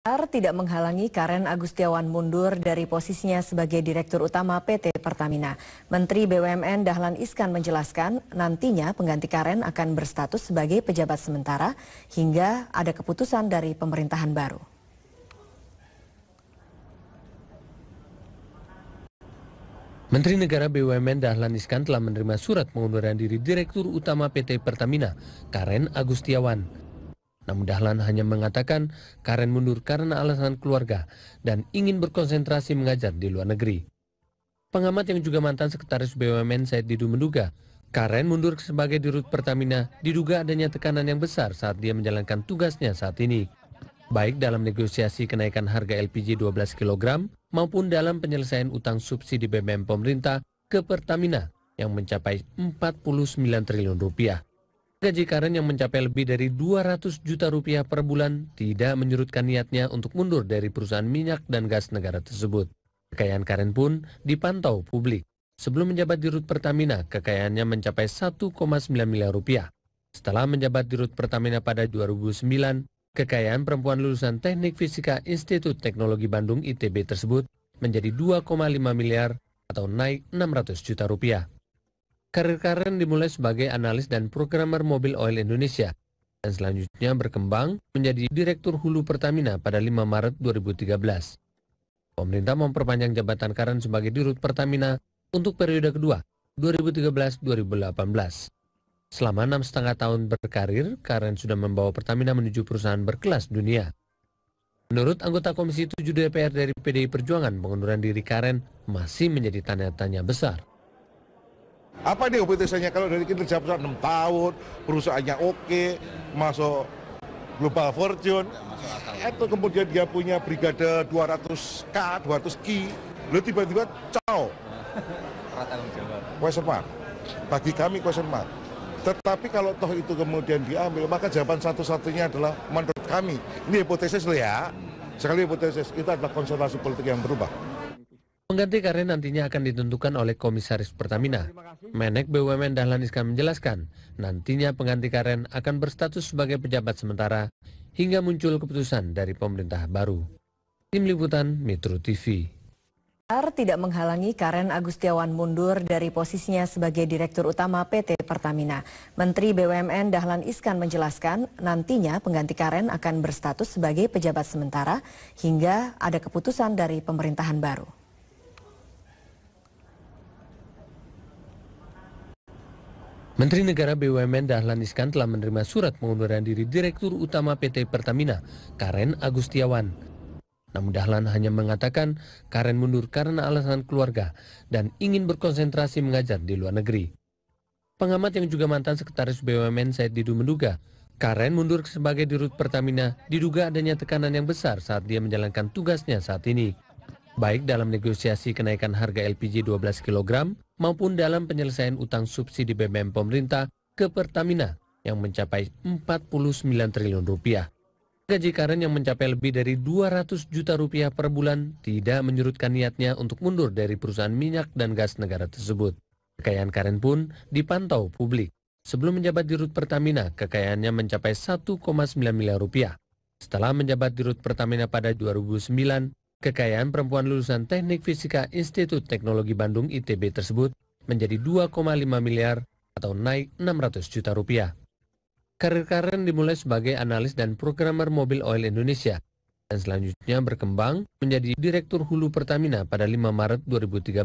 tidak menghalangi Karen Agustiawan mundur dari posisinya sebagai Direktur Utama PT Pertamina. Menteri BUMN Dahlan Iskan menjelaskan nantinya pengganti Karen akan berstatus sebagai pejabat sementara hingga ada keputusan dari pemerintahan baru. Menteri Negara BUMN Dahlan Iskan telah menerima surat pengunduran diri Direktur Utama PT Pertamina, Karen Agustiawan. Namun Dahlan hanya mengatakan Karen mundur karena alasan keluarga dan ingin berkonsentrasi mengajar di luar negeri. Pengamat yang juga mantan sekretaris BUMN Said Didu menduga Karen mundur sebagai dirut Pertamina diduga adanya tekanan yang besar saat dia menjalankan tugasnya saat ini. Baik dalam negosiasi kenaikan harga LPG 12 kg maupun dalam penyelesaian utang subsidi BBM pemerintah ke Pertamina yang mencapai 49 triliun rupiah. Gaji Karen yang mencapai lebih dari 200 juta rupiah per bulan tidak menyurutkan niatnya untuk mundur dari perusahaan minyak dan gas negara tersebut. Kekayaan Karen pun dipantau publik. Sebelum menjabat di Rut Pertamina, kekayaannya mencapai 1,9 miliar rupiah. Setelah menjabat di Rut Pertamina pada 2009, kekayaan perempuan lulusan Teknik Fisika Institut Teknologi Bandung ITB tersebut menjadi 2,5 miliar atau naik 600 juta rupiah. Karir Karen dimulai sebagai analis dan programmer mobil oil Indonesia dan selanjutnya berkembang menjadi Direktur Hulu Pertamina pada 5 Maret 2013. Pemerintah memperpanjang jabatan Karen sebagai Dirut Pertamina untuk periode kedua 2013-2018. Selama enam setengah tahun berkarir, Karen sudah membawa Pertamina menuju perusahaan berkelas dunia. Menurut anggota Komisi 7 DPR dari PDI Perjuangan, pengunduran diri Karen masih menjadi tanda tanya besar. Apa nih kompetisinya kalau dari kinerja perusahaan 6 tahun, perusahaannya oke, masuk Global Fortune, ya, itu kemudian dia punya brigade 200K, 200 k lu tiba-tiba cow. Question mark. Bagi kami question mark. Tetapi kalau toh itu kemudian diambil, maka jawaban satu-satunya adalah menurut kami, ini hipotesis lo ya, sekali hipotesis, itu adalah konsentrasi politik yang berubah. Pengganti Karen nantinya akan ditentukan oleh Komisaris Pertamina. Menek BUMN Dahlan Iskan menjelaskan, nantinya pengganti Karen akan berstatus sebagai pejabat sementara hingga muncul keputusan dari pemerintah baru. Tim Liputan Metro TV. Tidak menghalangi Karen Agustiawan mundur dari posisinya sebagai Direktur Utama PT Pertamina. Menteri BUMN Dahlan Iskan menjelaskan nantinya pengganti Karen akan berstatus sebagai pejabat sementara hingga ada keputusan dari pemerintahan baru. Menteri Negara BUMN Dahlan Iskan telah menerima surat pengunduran diri Direktur Utama PT Pertamina, Karen Agustiawan. Namun Dahlan hanya mengatakan Karen mundur karena alasan keluarga dan ingin berkonsentrasi mengajar di luar negeri. Pengamat yang juga mantan Sekretaris BUMN Said Didu menduga, Karen mundur sebagai dirut Pertamina diduga adanya tekanan yang besar saat dia menjalankan tugasnya saat ini baik dalam negosiasi kenaikan harga LPG 12 kg maupun dalam penyelesaian utang subsidi BBM pemerintah ke Pertamina yang mencapai 49 triliun rupiah. Gaji Karen yang mencapai lebih dari 200 juta rupiah per bulan tidak menyurutkan niatnya untuk mundur dari perusahaan minyak dan gas negara tersebut. Kekayaan Karen pun dipantau publik. Sebelum menjabat di Rut Pertamina, kekayaannya mencapai 1,9 miliar rupiah. Setelah menjabat di Rut Pertamina pada 2009, Kekayaan perempuan lulusan Teknik Fisika Institut Teknologi Bandung ITB tersebut menjadi 2,5 miliar atau naik 600 juta rupiah. Karir Karen dimulai sebagai analis dan programmer mobil oil Indonesia dan selanjutnya berkembang menjadi Direktur Hulu Pertamina pada 5 Maret 2013.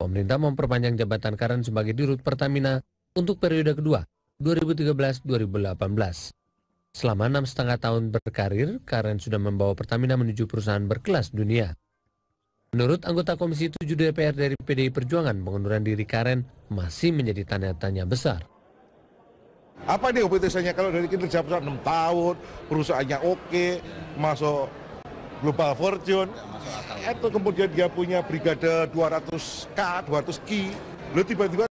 Pemerintah memperpanjang jabatan Karen sebagai Dirut Pertamina untuk periode kedua 2013-2018. Selama enam setengah tahun berkarir, Karen sudah membawa Pertamina menuju perusahaan berkelas dunia. Menurut anggota Komisi 7 DPR dari PDI Perjuangan, pengunduran diri Karen masih menjadi tanda-tanya besar. Apa nih kompetisinya kalau dari kinerja perusahaan 6 tahun, perusahaannya oke, masuk Global Fortune, itu ya, kemudian dia punya brigade 200K, 200 k, lalu tiba-tiba